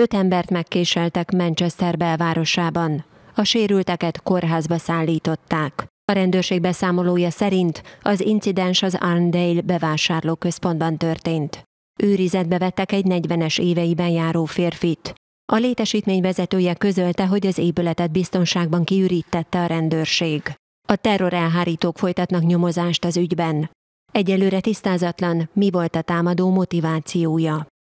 Öt embert megkéseltek Manchester belvárosában. A sérülteket kórházba szállították. A rendőrség beszámolója szerint az incidens az Arndale bevásárlóközpontban történt. Őrizetbe vettek egy 40-es éveiben járó férfit. A létesítmény vezetője közölte, hogy az épületet biztonságban kiürítette a rendőrség. A elhárítók folytatnak nyomozást az ügyben. Egyelőre tisztázatlan, mi volt a támadó motivációja.